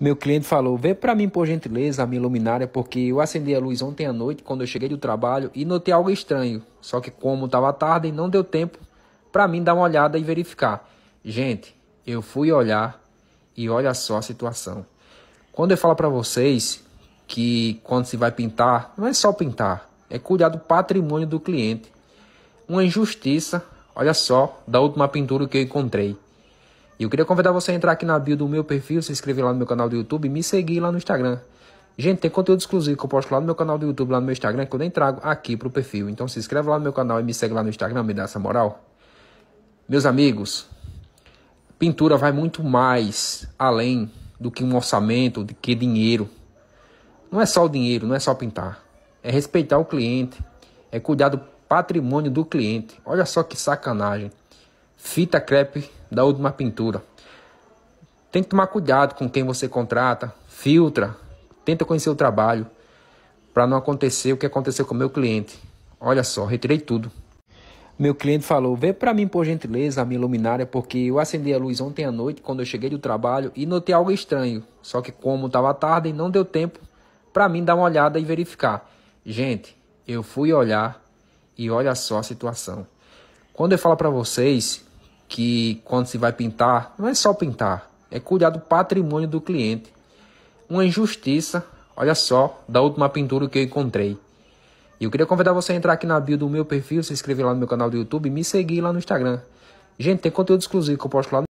Meu cliente falou: Vê para mim, por gentileza, a minha luminária, porque eu acendi a luz ontem à noite, quando eu cheguei do trabalho, e notei algo estranho. Só que, como estava tarde, não deu tempo para mim dar uma olhada e verificar. Gente, eu fui olhar e olha só a situação. Quando eu falo para vocês que quando se vai pintar, não é só pintar, é cuidar do patrimônio do cliente. Uma injustiça, olha só, da última pintura que eu encontrei. E eu queria convidar você a entrar aqui na bio do meu perfil, se inscrever lá no meu canal do YouTube e me seguir lá no Instagram. Gente, tem conteúdo exclusivo que eu posto lá no meu canal do YouTube, lá no meu Instagram, que eu nem trago aqui pro perfil. Então se inscreve lá no meu canal e me segue lá no Instagram, me dá essa moral. Meus amigos, pintura vai muito mais além do que um orçamento, do que dinheiro. Não é só o dinheiro, não é só pintar. É respeitar o cliente, é cuidar do patrimônio do cliente. Olha só que sacanagem. Fita crepe da última pintura. Tem que tomar cuidado com quem você contrata, filtra, tenta conhecer o trabalho para não acontecer o que aconteceu com o meu cliente. Olha só, retirei tudo. Meu cliente falou: "Vê para mim por gentileza a minha luminária porque eu acendi a luz ontem à noite quando eu cheguei do trabalho e notei algo estranho. Só que como estava tarde, e não deu tempo para mim dar uma olhada e verificar. Gente, eu fui olhar e olha só a situação. Quando eu falo para vocês que quando se vai pintar, não é só pintar, é cuidar do patrimônio do cliente. Uma injustiça, olha só, da última pintura que eu encontrei. E eu queria convidar você a entrar aqui na bio do meu perfil, se inscrever lá no meu canal do YouTube e me seguir lá no Instagram. Gente, tem conteúdo exclusivo que eu posto lá no